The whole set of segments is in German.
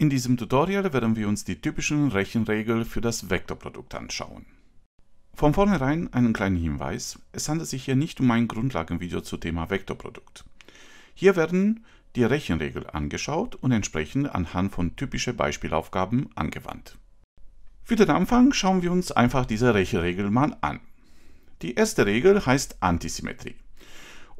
In diesem Tutorial werden wir uns die typischen Rechenregeln für das Vektorprodukt anschauen. Von vornherein einen kleinen Hinweis, es handelt sich hier nicht um ein Grundlagenvideo zum Thema Vektorprodukt. Hier werden die Rechenregeln angeschaut und entsprechend anhand von typischen Beispielaufgaben angewandt. Für den Anfang schauen wir uns einfach diese Rechenregel mal an. Die erste Regel heißt Antisymmetrie.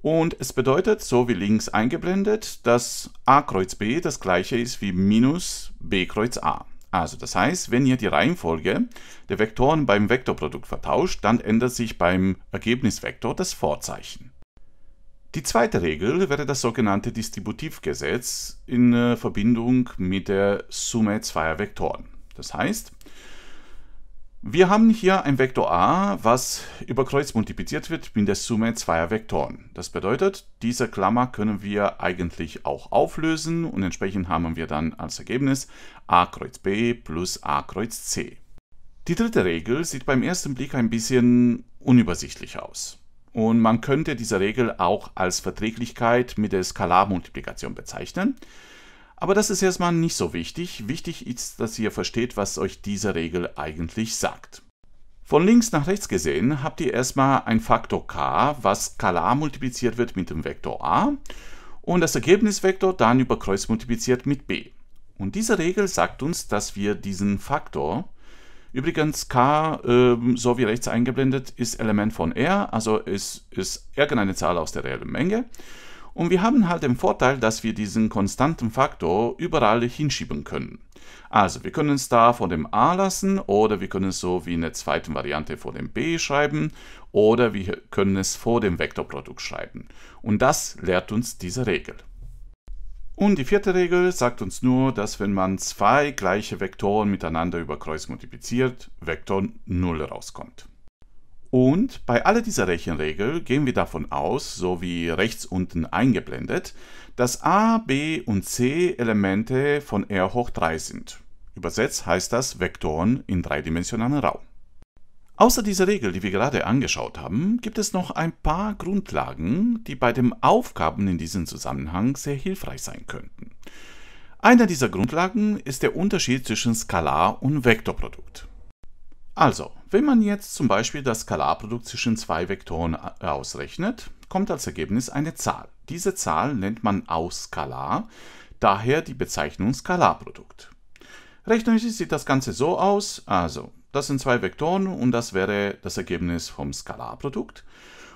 Und es bedeutet, so wie links eingeblendet, dass a kreuz b das gleiche ist wie minus b kreuz a. Also das heißt, wenn ihr die Reihenfolge der Vektoren beim Vektorprodukt vertauscht, dann ändert sich beim Ergebnisvektor das Vorzeichen. Die zweite Regel wäre das sogenannte Distributivgesetz in äh, Verbindung mit der Summe zweier Vektoren. Das heißt, wir haben hier ein Vektor a, was über Kreuz multipliziert wird mit der Summe zweier Vektoren. Das bedeutet, diese Klammer können wir eigentlich auch auflösen und entsprechend haben wir dann als Ergebnis a kreuz b plus a kreuz c. Die dritte Regel sieht beim ersten Blick ein bisschen unübersichtlich aus. Und man könnte diese Regel auch als Verträglichkeit mit der Skalarmultiplikation bezeichnen. Aber das ist erstmal nicht so wichtig. Wichtig ist, dass ihr versteht, was euch diese Regel eigentlich sagt. Von links nach rechts gesehen habt ihr erstmal ein Faktor k, was skalar multipliziert wird mit dem Vektor a und das Ergebnisvektor dann über Kreuz multipliziert mit b. Und diese Regel sagt uns, dass wir diesen Faktor, übrigens k, äh, so wie rechts eingeblendet, ist Element von r, also ist, ist irgendeine Zahl aus der reellen Menge. Und wir haben halt den Vorteil, dass wir diesen konstanten Faktor überall hinschieben können. Also wir können es da vor dem a lassen oder wir können es so wie in der zweiten Variante vor dem b schreiben oder wir können es vor dem Vektorprodukt schreiben. Und das lehrt uns diese Regel. Und die vierte Regel sagt uns nur, dass wenn man zwei gleiche Vektoren miteinander über Kreuz multipliziert, Vektor 0 rauskommt. Und bei alle dieser Rechenregel gehen wir davon aus, so wie rechts unten eingeblendet, dass a, b und c Elemente von r hoch 3 sind. Übersetzt heißt das Vektoren in dreidimensionalen Raum. Außer dieser Regel, die wir gerade angeschaut haben, gibt es noch ein paar Grundlagen, die bei den Aufgaben in diesem Zusammenhang sehr hilfreich sein könnten. Einer dieser Grundlagen ist der Unterschied zwischen Skalar und Vektorprodukt. Also, wenn man jetzt zum Beispiel das Skalarprodukt zwischen zwei Vektoren äh, ausrechnet, kommt als Ergebnis eine Zahl. Diese Zahl nennt man Ausskalar, daher die Bezeichnung Skalarprodukt. Rechnerisch sieht das Ganze so aus, also das sind zwei Vektoren und das wäre das Ergebnis vom Skalarprodukt.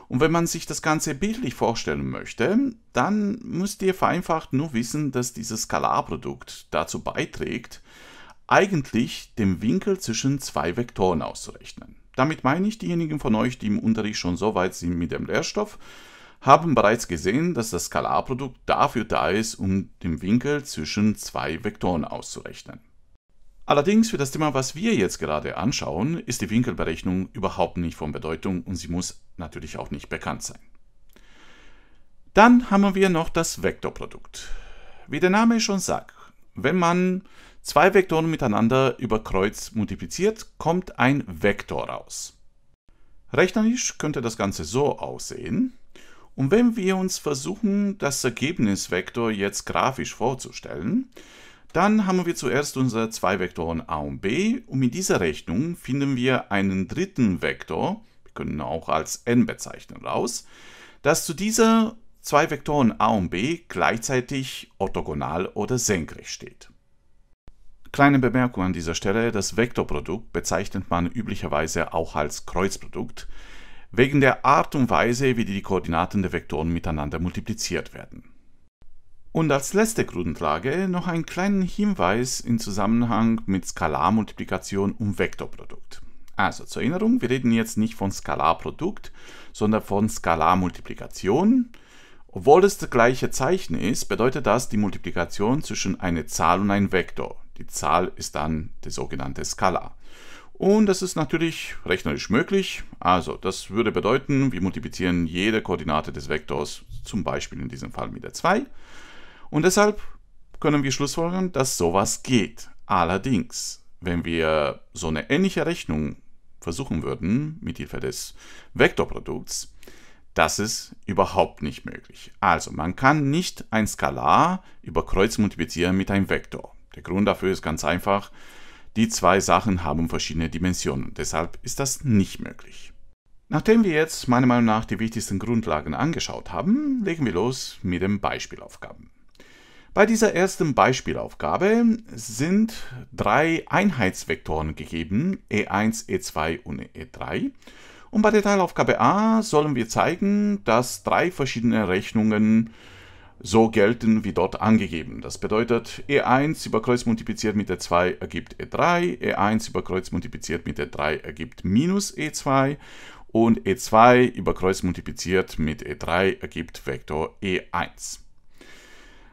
Und wenn man sich das Ganze bildlich vorstellen möchte, dann müsst ihr vereinfacht nur wissen, dass dieses Skalarprodukt dazu beiträgt, eigentlich dem Winkel zwischen zwei Vektoren auszurechnen. Damit meine ich diejenigen von euch, die im Unterricht schon so weit sind mit dem Lehrstoff, haben bereits gesehen, dass das Skalarprodukt dafür da ist, um den Winkel zwischen zwei Vektoren auszurechnen. Allerdings für das Thema, was wir jetzt gerade anschauen, ist die Winkelberechnung überhaupt nicht von Bedeutung und sie muss natürlich auch nicht bekannt sein. Dann haben wir noch das Vektorprodukt. Wie der Name schon sagt, wenn man zwei Vektoren miteinander über Kreuz multipliziert, kommt ein Vektor raus. Rechnerisch könnte das Ganze so aussehen. Und wenn wir uns versuchen, das Ergebnisvektor jetzt grafisch vorzustellen, dann haben wir zuerst unsere zwei Vektoren a und b und mit dieser Rechnung finden wir einen dritten Vektor, wir können auch als n bezeichnen, raus, das zu dieser zwei Vektoren a und b gleichzeitig orthogonal oder senkrecht steht. Kleine Bemerkung an dieser Stelle, das Vektorprodukt bezeichnet man üblicherweise auch als Kreuzprodukt, wegen der Art und Weise, wie die Koordinaten der Vektoren miteinander multipliziert werden. Und als letzte Grundlage noch einen kleinen Hinweis im Zusammenhang mit Skalarmultiplikation und Vektorprodukt. Also zur Erinnerung, wir reden jetzt nicht von Skalarprodukt, sondern von Skalarmultiplikation. Obwohl es das gleiche Zeichen ist, bedeutet das die Multiplikation zwischen einer Zahl und einem Vektor. Die Zahl ist dann der sogenannte Skala. Und das ist natürlich rechnerisch möglich. Also das würde bedeuten, wir multiplizieren jede Koordinate des Vektors, zum Beispiel in diesem Fall mit der 2. Und deshalb können wir schlussfolgern, dass sowas geht. Allerdings, wenn wir so eine ähnliche Rechnung versuchen würden, mit Hilfe des Vektorprodukts, das ist überhaupt nicht möglich. Also man kann nicht ein Skalar über Kreuz multiplizieren mit einem Vektor. Der Grund dafür ist ganz einfach. Die zwei Sachen haben verschiedene Dimensionen, deshalb ist das nicht möglich. Nachdem wir jetzt meiner Meinung nach die wichtigsten Grundlagen angeschaut haben, legen wir los mit den Beispielaufgaben. Bei dieser ersten Beispielaufgabe sind drei Einheitsvektoren gegeben, E1, E2 e und E3. Und bei der Teilaufgabe A sollen wir zeigen, dass drei verschiedene Rechnungen so gelten wie dort angegeben. Das bedeutet, E1 über Kreuz multipliziert mit E2 ergibt E3, E1 über Kreuz multipliziert mit E3 ergibt minus E2 und E2 über Kreuz multipliziert mit E3 ergibt Vektor E1.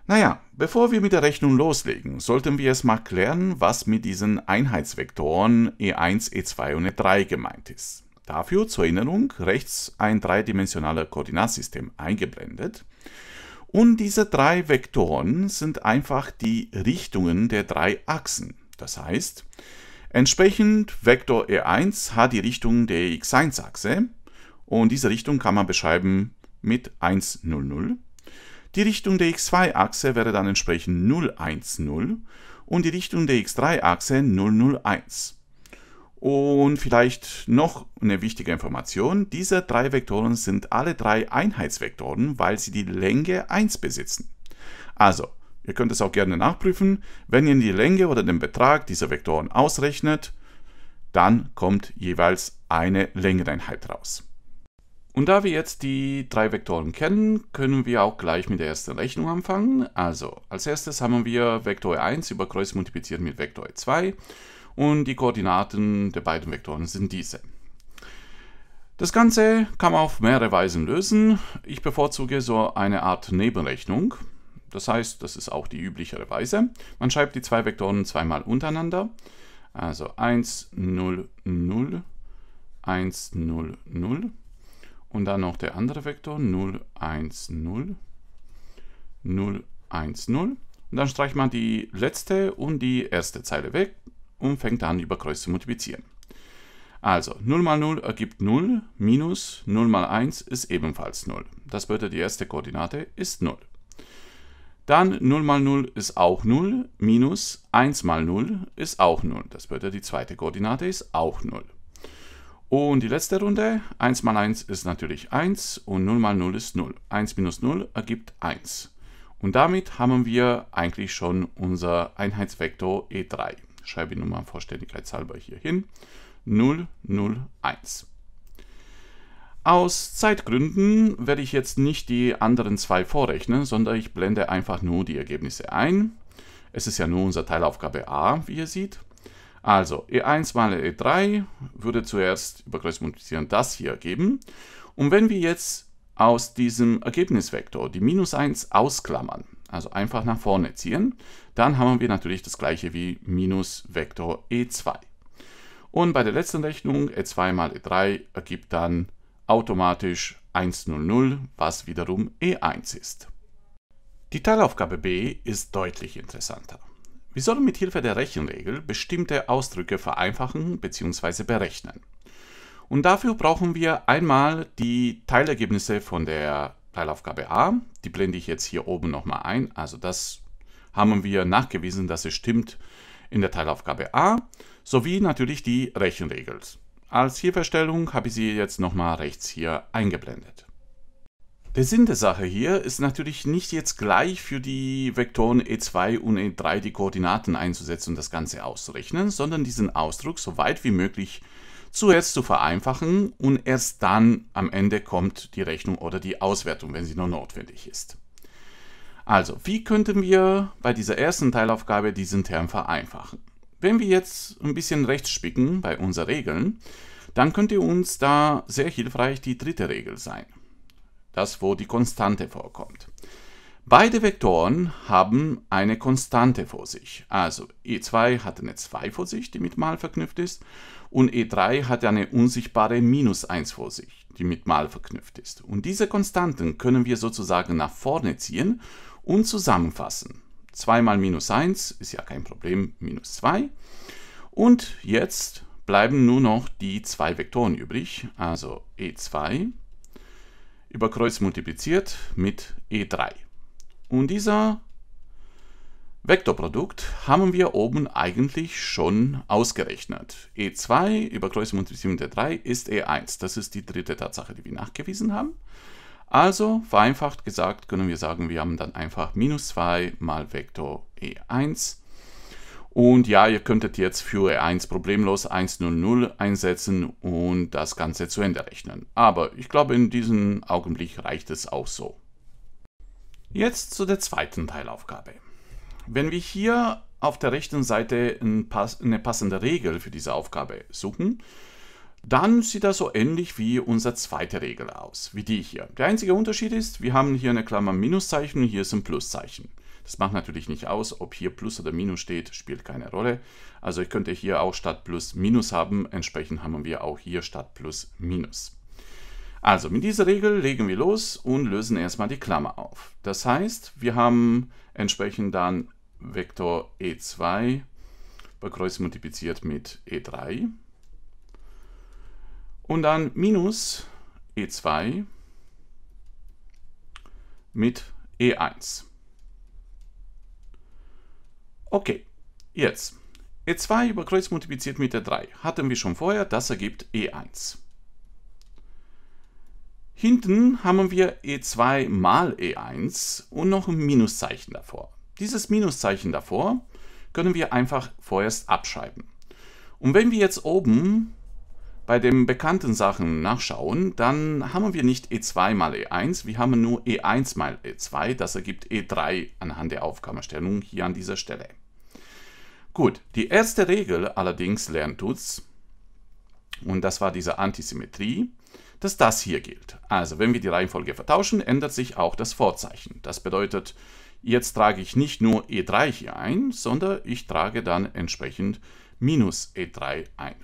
Naja, bevor wir mit der Rechnung loslegen, sollten wir erstmal klären, was mit diesen Einheitsvektoren E1, E2 e und E3 gemeint ist. Dafür zur Erinnerung rechts ein dreidimensionales Koordinatsystem eingeblendet. Und diese drei Vektoren sind einfach die Richtungen der drei Achsen. Das heißt, entsprechend Vektor E1 hat die Richtung der X1-Achse und diese Richtung kann man beschreiben mit 1, 0, 0. Die Richtung der X2-Achse wäre dann entsprechend 0, 1, 0 und die Richtung der X3-Achse 0, 0, 1. Und vielleicht noch eine wichtige Information, diese drei Vektoren sind alle drei Einheitsvektoren, weil sie die Länge 1 besitzen. Also, ihr könnt es auch gerne nachprüfen, wenn ihr die Länge oder den Betrag dieser Vektoren ausrechnet, dann kommt jeweils eine Längeneinheit raus. Und da wir jetzt die drei Vektoren kennen, können wir auch gleich mit der ersten Rechnung anfangen. Also, als erstes haben wir Vektor 1 über Kreuz multipliziert mit Vektor 2 und die Koordinaten der beiden Vektoren sind diese. Das Ganze kann man auf mehrere Weisen lösen. Ich bevorzuge so eine Art Nebenrechnung. Das heißt, das ist auch die üblichere Weise. Man schreibt die zwei Vektoren zweimal untereinander. Also 1, 0, 0, 1, 0, 0. Und dann noch der andere Vektor 0, 1, 0, 0, 1, 0. Und dann streicht man die letzte und die erste Zeile weg und fängt an, über Kreuz zu multiplizieren. Also 0 mal 0 ergibt 0 minus 0 mal 1 ist ebenfalls 0. Das bedeutet, die erste Koordinate ist 0. Dann 0 mal 0 ist auch 0, minus 1 mal 0 ist auch 0. Das bedeutet, die zweite Koordinate ist auch 0. Und die letzte Runde, 1 mal 1 ist natürlich 1 und 0 mal 0 ist 0. 1 minus 0 ergibt 1. Und damit haben wir eigentlich schon unser Einheitsvektor E3 schreibe ich die mal vorständigkeitshalber hier hin, 001. Aus Zeitgründen werde ich jetzt nicht die anderen zwei vorrechnen, sondern ich blende einfach nur die Ergebnisse ein. Es ist ja nur unsere Teilaufgabe A, wie ihr seht. Also E1 mal E3 würde zuerst über Kreuz das hier geben. Und wenn wir jetzt aus diesem Ergebnisvektor die minus 1 ausklammern, also einfach nach vorne ziehen. Dann haben wir natürlich das gleiche wie minus Vektor E2. Und bei der letzten Rechnung E2 mal E3 ergibt dann automatisch 1, 0, 0, was wiederum E1 ist. Die Teilaufgabe B ist deutlich interessanter. Wir sollen mit Hilfe der Rechenregel bestimmte Ausdrücke vereinfachen bzw. berechnen. Und dafür brauchen wir einmal die Teilergebnisse von der Teilaufgabe A. Die blende ich jetzt hier oben nochmal ein. Also das haben wir nachgewiesen, dass es stimmt in der Teilaufgabe A. Sowie natürlich die Rechenregel. Als Hilfestellung habe ich sie jetzt nochmal rechts hier eingeblendet. Der Sinn der Sache hier ist natürlich nicht jetzt gleich für die Vektoren E2 und E3 die Koordinaten einzusetzen und das Ganze auszurechnen, sondern diesen Ausdruck so weit wie möglich zu zuerst zu vereinfachen und erst dann am Ende kommt die Rechnung oder die Auswertung, wenn sie nur notwendig ist. Also, wie könnten wir bei dieser ersten Teilaufgabe diesen Term vereinfachen? Wenn wir jetzt ein bisschen rechts spicken bei unseren Regeln, dann könnte uns da sehr hilfreich die dritte Regel sein. Das, wo die Konstante vorkommt. Beide Vektoren haben eine Konstante vor sich. Also E2 hat eine 2 vor sich, die mit mal verknüpft ist, und E3 hat eine unsichtbare minus 1 vor sich, die mit mal verknüpft ist. Und diese Konstanten können wir sozusagen nach vorne ziehen und zusammenfassen. 2 mal minus 1 ist ja kein Problem, minus 2. Und jetzt bleiben nur noch die zwei Vektoren übrig, also E2 über Kreuz multipliziert mit E3. Und dieser Vektorprodukt haben wir oben eigentlich schon ausgerechnet. E2 über Kreuz Multiplizierung der 3 ist E1. Das ist die dritte Tatsache, die wir nachgewiesen haben. Also, vereinfacht gesagt, können wir sagen, wir haben dann einfach minus 2 mal Vektor E1. Und ja, ihr könntet jetzt für E1 problemlos 1, 0, 0 einsetzen und das Ganze zu Ende rechnen. Aber ich glaube, in diesem Augenblick reicht es auch so. Jetzt zu der zweiten Teilaufgabe. Wenn wir hier auf der rechten Seite eine passende Regel für diese Aufgabe suchen, dann sieht das so ähnlich wie unsere zweite Regel aus, wie die hier. Der einzige Unterschied ist, wir haben hier eine Klammer Minuszeichen, und hier ist ein Pluszeichen. Das macht natürlich nicht aus, ob hier Plus oder Minus steht, spielt keine Rolle. Also ich könnte hier auch statt Plus Minus haben, entsprechend haben wir auch hier statt Plus Minus. Also mit dieser Regel legen wir los und lösen erstmal die Klammer auf. Das heißt, wir haben entsprechend dann Vektor E2 bekreuz multipliziert mit E3 und dann minus E2 mit E1. Okay, jetzt E2 überkreuz multipliziert mit E3 hatten wir schon vorher, das ergibt E1. Hinten haben wir E2 mal E1 und noch ein Minuszeichen davor. Dieses Minuszeichen davor können wir einfach vorerst abschreiben. Und wenn wir jetzt oben bei den bekannten Sachen nachschauen, dann haben wir nicht E2 mal E1, wir haben nur E1 mal E2, das ergibt E3 anhand der Aufgabenstellung hier an dieser Stelle. Gut, die erste Regel allerdings lernt uns, und das war diese Antisymmetrie, dass das hier gilt. Also, wenn wir die Reihenfolge vertauschen, ändert sich auch das Vorzeichen. Das bedeutet, jetzt trage ich nicht nur E3 hier ein, sondern ich trage dann entsprechend minus E3 ein.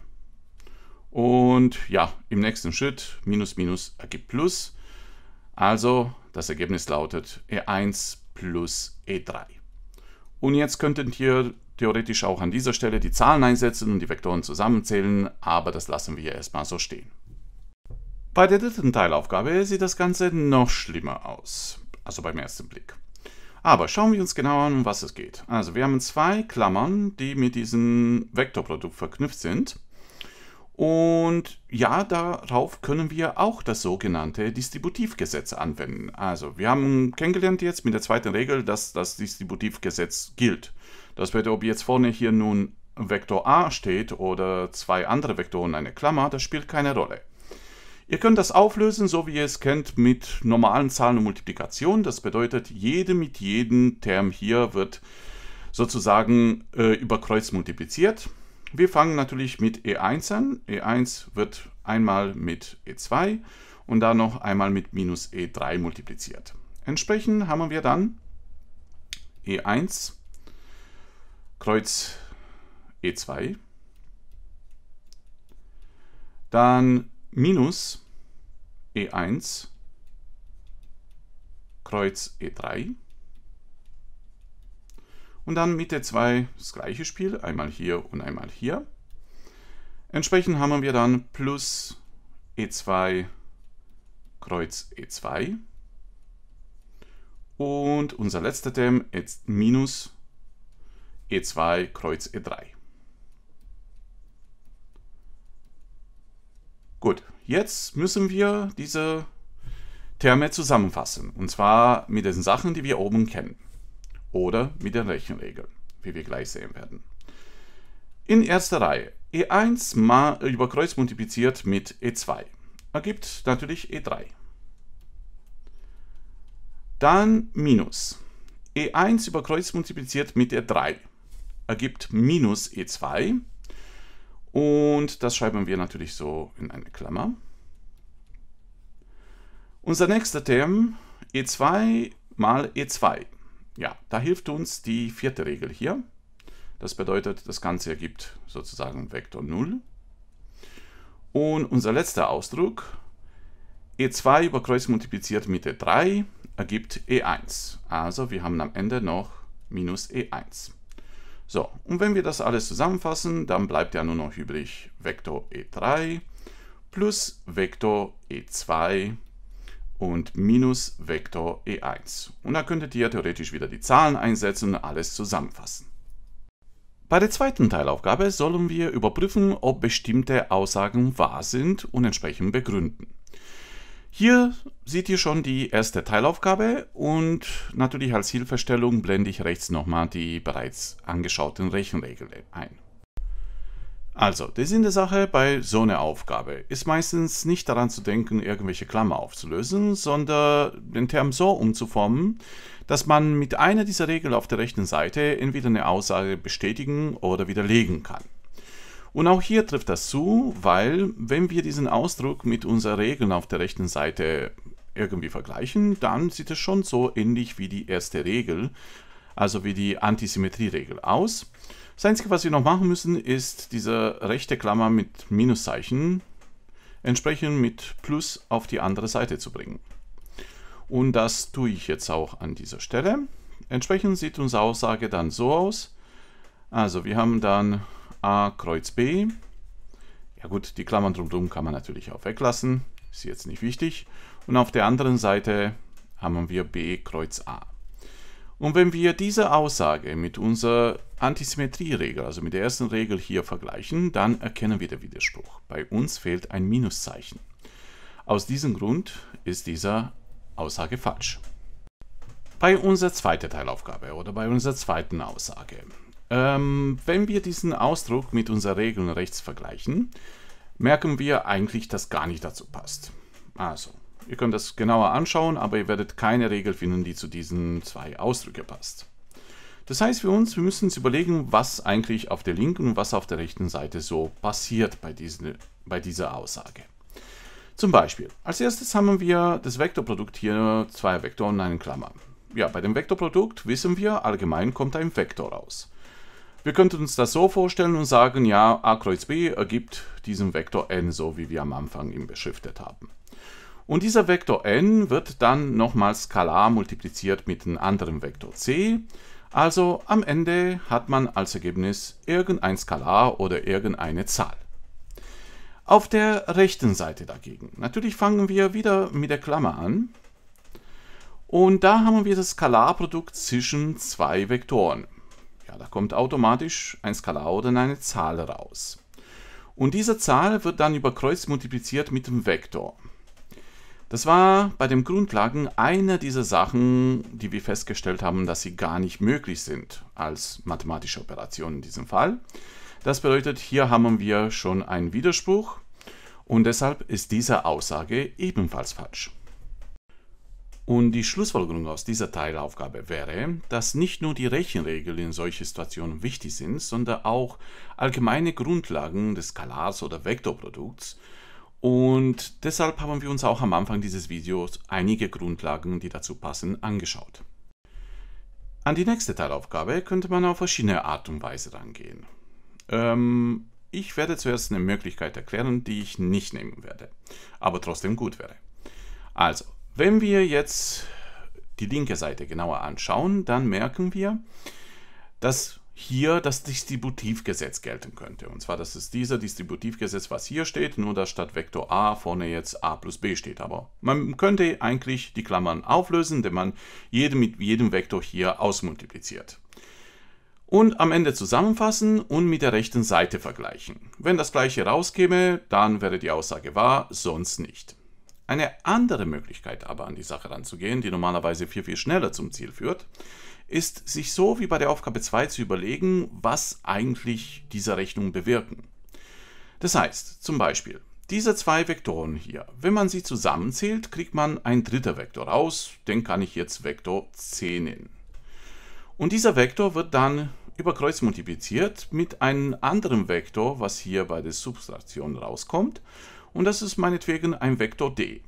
Und ja, im nächsten Schritt minus minus ergibt plus. Also das Ergebnis lautet E1 plus E3. Und jetzt könntet ihr theoretisch auch an dieser Stelle die Zahlen einsetzen und die Vektoren zusammenzählen, aber das lassen wir erstmal so stehen. Bei der dritten Teilaufgabe sieht das Ganze noch schlimmer aus, also beim ersten Blick. Aber schauen wir uns genau an, um was es geht. Also wir haben zwei Klammern, die mit diesem Vektorprodukt verknüpft sind. Und ja, darauf können wir auch das sogenannte Distributivgesetz anwenden. Also wir haben kennengelernt jetzt mit der zweiten Regel, dass das Distributivgesetz gilt. Das bedeutet, ob jetzt vorne hier nun Vektor a steht oder zwei andere Vektoren eine Klammer, das spielt keine Rolle. Ihr könnt das auflösen, so wie ihr es kennt, mit normalen Zahlen und Multiplikationen. Das bedeutet, jede mit jedem Term hier wird sozusagen äh, über Kreuz multipliziert. Wir fangen natürlich mit E1 an. E1 wird einmal mit E2 und dann noch einmal mit minus E3 multipliziert. Entsprechend haben wir dann E1 Kreuz E2, dann minus E1 Kreuz E3 und dann mit E2 das gleiche Spiel, einmal hier und einmal hier. Entsprechend haben wir dann plus E2 Kreuz E2 und unser letzter Term ist minus E2 Kreuz E3. Gut, jetzt müssen wir diese Terme zusammenfassen. Und zwar mit den Sachen, die wir oben kennen. Oder mit den Rechenregeln, wie wir gleich sehen werden. In erster Reihe E1 mal über Kreuz multipliziert mit E2 ergibt natürlich E3. Dann minus E1 über Kreuz multipliziert mit E3 ergibt minus E2 und das schreiben wir natürlich so in eine Klammer. Unser nächster Term e2 mal e2. Ja, da hilft uns die vierte Regel hier. Das bedeutet, das Ganze ergibt sozusagen Vektor 0. Und unser letzter Ausdruck, e2 über Kreuz multipliziert mit e3 ergibt e1. Also wir haben am Ende noch minus e1. So, und wenn wir das alles zusammenfassen, dann bleibt ja nur noch übrig Vektor E3 plus Vektor E2 und minus Vektor E1. Und da könntet ihr theoretisch wieder die Zahlen einsetzen und alles zusammenfassen. Bei der zweiten Teilaufgabe sollen wir überprüfen, ob bestimmte Aussagen wahr sind und entsprechend begründen. Hier seht ihr schon die erste Teilaufgabe und natürlich als Hilfestellung blende ich rechts nochmal die bereits angeschauten Rechenregeln ein. Also, die Sinn der Sache bei so einer Aufgabe ist meistens nicht daran zu denken, irgendwelche Klammer aufzulösen, sondern den Term so umzuformen, dass man mit einer dieser Regeln auf der rechten Seite entweder eine Aussage bestätigen oder widerlegen kann. Und auch hier trifft das zu, weil wenn wir diesen Ausdruck mit unseren Regeln auf der rechten Seite irgendwie vergleichen, dann sieht es schon so ähnlich wie die erste Regel, also wie die Antisymmetrieregel aus. Das Einzige, was wir noch machen müssen, ist diese rechte Klammer mit Minuszeichen entsprechend mit Plus auf die andere Seite zu bringen. Und das tue ich jetzt auch an dieser Stelle. Entsprechend sieht unsere Aussage dann so aus. Also wir haben dann A Kreuz B. Ja gut, die Klammern drumherum kann man natürlich auch weglassen, ist jetzt nicht wichtig. Und auf der anderen Seite haben wir B Kreuz A. Und wenn wir diese Aussage mit unserer Antisymmetrieregel, also mit der ersten Regel hier vergleichen, dann erkennen wir den Widerspruch. Bei uns fehlt ein Minuszeichen. Aus diesem Grund ist diese Aussage falsch. Bei unserer zweiten Teilaufgabe oder bei unserer zweiten Aussage ähm, wenn wir diesen Ausdruck mit unserer Regeln rechts vergleichen, merken wir eigentlich, dass gar nicht dazu passt. Also, ihr könnt das genauer anschauen, aber ihr werdet keine Regel finden, die zu diesen zwei Ausdrücken passt. Das heißt für uns, wir müssen uns überlegen, was eigentlich auf der linken und was auf der rechten Seite so passiert bei, diesen, bei dieser Aussage. Zum Beispiel, als erstes haben wir das Vektorprodukt hier, zwei Vektoren und einen Klammer. Ja, bei dem Vektorprodukt wissen wir, allgemein kommt ein Vektor raus. Wir könnten uns das so vorstellen und sagen, ja, a kreuz b ergibt diesen Vektor n, so wie wir am Anfang ihn beschriftet haben. Und dieser Vektor n wird dann nochmal skalar multipliziert mit einem anderen Vektor c. Also am Ende hat man als Ergebnis irgendein Skalar oder irgendeine Zahl. Auf der rechten Seite dagegen. Natürlich fangen wir wieder mit der Klammer an. Und da haben wir das Skalarprodukt zwischen zwei Vektoren. Ja, da kommt automatisch ein Skalar oder eine Zahl raus. Und diese Zahl wird dann über Kreuz multipliziert mit dem Vektor. Das war bei den Grundlagen eine dieser Sachen, die wir festgestellt haben, dass sie gar nicht möglich sind als mathematische Operation in diesem Fall. Das bedeutet, hier haben wir schon einen Widerspruch und deshalb ist diese Aussage ebenfalls falsch. Und die Schlussfolgerung aus dieser Teilaufgabe wäre, dass nicht nur die Rechenregeln in solchen Situationen wichtig sind, sondern auch allgemeine Grundlagen des Skalars oder Vektorprodukts. Und deshalb haben wir uns auch am Anfang dieses Videos einige Grundlagen, die dazu passen, angeschaut. An die nächste Teilaufgabe könnte man auf verschiedene Art und Weise rangehen. Ähm, ich werde zuerst eine Möglichkeit erklären, die ich nicht nehmen werde, aber trotzdem gut wäre. Also, wenn wir jetzt die linke Seite genauer anschauen, dann merken wir, dass hier das Distributivgesetz gelten könnte. Und zwar, das ist dieser Distributivgesetz, was hier steht, nur dass statt Vektor a vorne jetzt a plus b steht. Aber man könnte eigentlich die Klammern auflösen, indem man jeden, mit jedem Vektor hier ausmultipliziert. Und am Ende zusammenfassen und mit der rechten Seite vergleichen. Wenn das gleiche rauskäme, dann wäre die Aussage wahr, sonst nicht. Eine andere Möglichkeit aber an die Sache ranzugehen, die normalerweise viel, viel schneller zum Ziel führt, ist, sich so wie bei der Aufgabe 2 zu überlegen, was eigentlich diese Rechnungen bewirken. Das heißt, zum Beispiel, diese zwei Vektoren hier, wenn man sie zusammenzählt, kriegt man einen dritter Vektor raus, den kann ich jetzt Vektor 10 nennen. Und dieser Vektor wird dann über Kreuz multipliziert mit einem anderen Vektor, was hier bei der Subtraktion rauskommt und das ist meinetwegen ein Vektor d.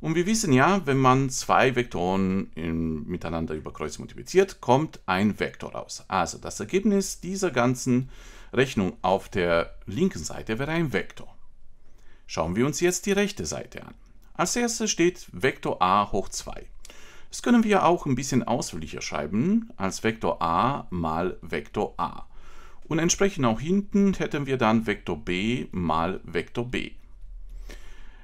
Und wir wissen ja, wenn man zwei Vektoren in, miteinander über Kreuz multipliziert, kommt ein Vektor raus. Also das Ergebnis dieser ganzen Rechnung auf der linken Seite wäre ein Vektor. Schauen wir uns jetzt die rechte Seite an. Als erstes steht Vektor a hoch 2. Das können wir auch ein bisschen ausführlicher schreiben als Vektor a mal Vektor a. Und entsprechend auch hinten hätten wir dann Vektor b mal Vektor b.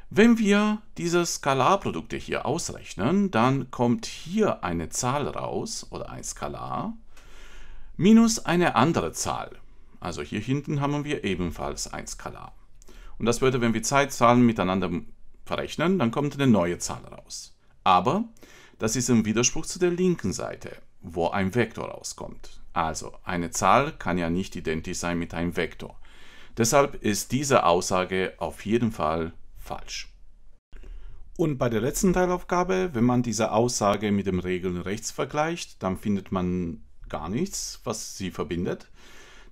Wenn wir diese Skalarprodukte hier ausrechnen, dann kommt hier eine Zahl raus oder ein Skalar minus eine andere Zahl. Also hier hinten haben wir ebenfalls ein Skalar. Und das würde, wenn wir Zeitzahlen miteinander verrechnen, dann kommt eine neue Zahl raus. Aber das ist im Widerspruch zu der linken Seite, wo ein Vektor rauskommt. Also eine Zahl kann ja nicht identisch sein mit einem Vektor. Deshalb ist diese Aussage auf jeden Fall falsch. Und bei der letzten Teilaufgabe, wenn man diese Aussage mit dem Regeln rechts vergleicht, dann findet man gar nichts, was sie verbindet.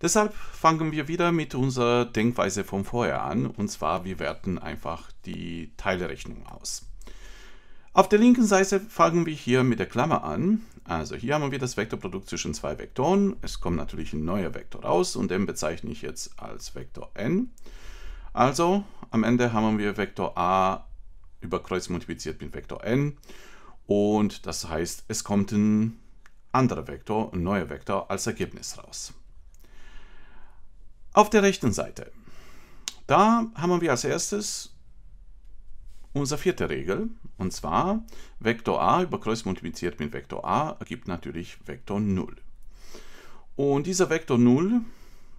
Deshalb fangen wir wieder mit unserer Denkweise von vorher an, und zwar wir werten einfach die Teilrechnung aus. Auf der linken Seite fangen wir hier mit der Klammer an. Also hier haben wir das Vektorprodukt zwischen zwei Vektoren. Es kommt natürlich ein neuer Vektor raus und den bezeichne ich jetzt als Vektor n. Also am Ende haben wir Vektor a über Kreuz multipliziert mit Vektor n. Und das heißt, es kommt ein anderer Vektor, ein neuer Vektor als Ergebnis raus. Auf der rechten Seite, da haben wir als erstes unsere vierte Regel. Und zwar, Vektor a über Kreuz multipliziert mit Vektor a ergibt natürlich Vektor 0. Und dieser Vektor 0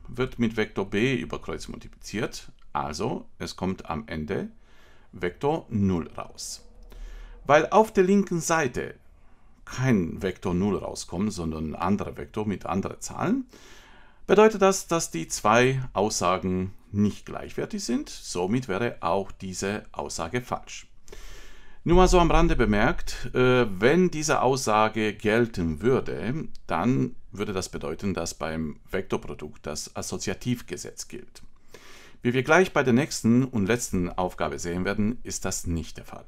wird mit Vektor b über Kreuz multipliziert. Also es kommt am Ende Vektor 0 raus. Weil auf der linken Seite kein Vektor 0 rauskommt, sondern ein anderer Vektor mit anderen Zahlen, bedeutet das, dass die zwei Aussagen nicht gleichwertig sind. Somit wäre auch diese Aussage falsch. Nur mal so am Rande bemerkt, äh, wenn diese Aussage gelten würde, dann würde das bedeuten, dass beim Vektorprodukt das Assoziativgesetz gilt. Wie wir gleich bei der nächsten und letzten Aufgabe sehen werden, ist das nicht der Fall.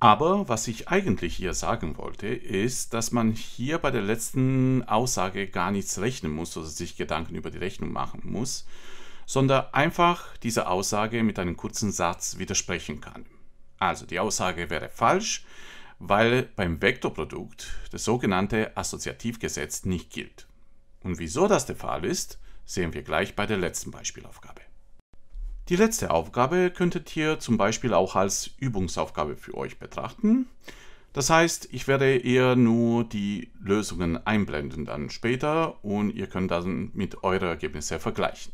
Aber was ich eigentlich hier sagen wollte, ist, dass man hier bei der letzten Aussage gar nichts rechnen muss oder sich Gedanken über die Rechnung machen muss, sondern einfach diese Aussage mit einem kurzen Satz widersprechen kann. Also die Aussage wäre falsch, weil beim Vektorprodukt das sogenannte Assoziativgesetz nicht gilt. Und wieso das der Fall ist, sehen wir gleich bei der letzten Beispielaufgabe. Die letzte Aufgabe könntet ihr zum Beispiel auch als Übungsaufgabe für euch betrachten. Das heißt, ich werde eher nur die Lösungen einblenden dann später und ihr könnt dann mit eure Ergebnisse vergleichen.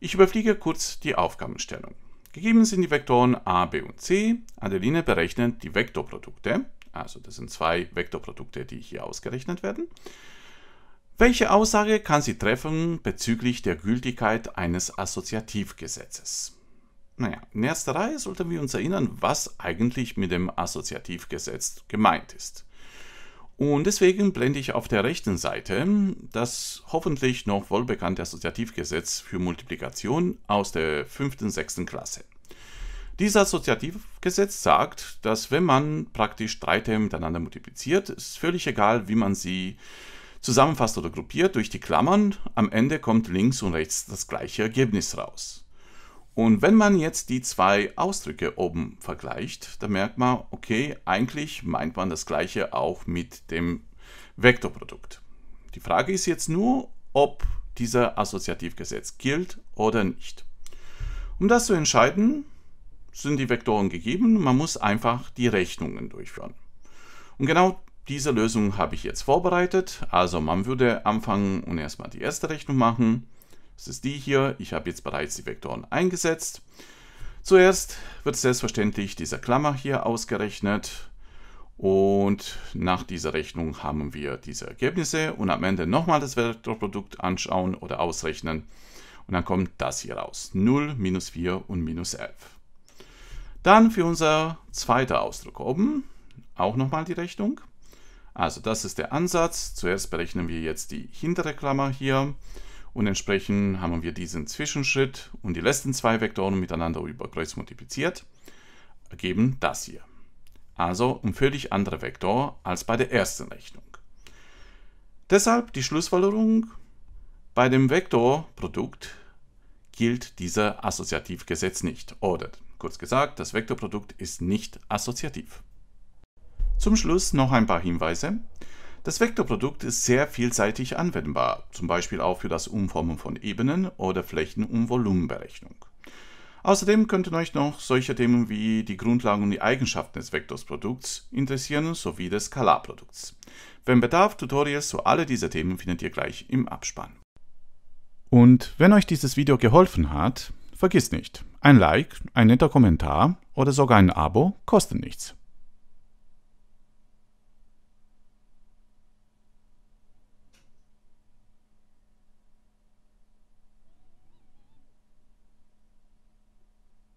Ich überfliege kurz die Aufgabenstellung. Gegeben sind die Vektoren a, b und c. Adeline berechnet die Vektorprodukte, also das sind zwei Vektorprodukte, die hier ausgerechnet werden. Welche Aussage kann sie treffen bezüglich der Gültigkeit eines Assoziativgesetzes? Naja, in erster Reihe sollten wir uns erinnern, was eigentlich mit dem Assoziativgesetz gemeint ist. Und deswegen blende ich auf der rechten Seite das hoffentlich noch wohlbekannte Assoziativgesetz für Multiplikation aus der 5. und 6. Klasse. Dieses Assoziativgesetz sagt, dass wenn man praktisch drei Terme miteinander multipliziert, ist völlig egal, wie man sie zusammenfasst oder gruppiert durch die Klammern, am Ende kommt links und rechts das gleiche Ergebnis raus. Und wenn man jetzt die zwei Ausdrücke oben vergleicht, dann merkt man, okay, eigentlich meint man das gleiche auch mit dem Vektorprodukt. Die Frage ist jetzt nur, ob dieser Assoziativgesetz gilt oder nicht. Um das zu entscheiden, sind die Vektoren gegeben, man muss einfach die Rechnungen durchführen. Und genau diese Lösung habe ich jetzt vorbereitet. Also man würde anfangen und erstmal die erste Rechnung machen. Das ist die hier. Ich habe jetzt bereits die Vektoren eingesetzt. Zuerst wird selbstverständlich dieser Klammer hier ausgerechnet. Und nach dieser Rechnung haben wir diese Ergebnisse und am Ende nochmal das Vektorprodukt anschauen oder ausrechnen. Und dann kommt das hier raus. 0, minus 4 und minus 11. Dann für unser zweiter Ausdruck oben auch nochmal die Rechnung. Also das ist der Ansatz. Zuerst berechnen wir jetzt die hintere Klammer hier und entsprechend haben wir diesen Zwischenschritt und die letzten zwei Vektoren miteinander über Kreuz multipliziert, ergeben das hier. Also ein völlig anderer Vektor als bei der ersten Rechnung. Deshalb die Schlussfolgerung, bei dem Vektorprodukt gilt dieser Assoziativgesetz nicht. Oder kurz gesagt, das Vektorprodukt ist nicht assoziativ. Zum Schluss noch ein paar Hinweise. Das Vektorprodukt ist sehr vielseitig anwendbar, zum Beispiel auch für das Umformen von Ebenen oder Flächen- und Volumenberechnung. Außerdem könnten euch noch solche Themen wie die Grundlagen und die Eigenschaften des Vektorsprodukts interessieren, sowie des Skalarprodukts. Wenn Bedarf, Tutorials zu alle dieser Themen findet ihr gleich im Abspann. Und wenn euch dieses Video geholfen hat, vergiss nicht, ein Like, ein netter Kommentar oder sogar ein Abo kosten nichts.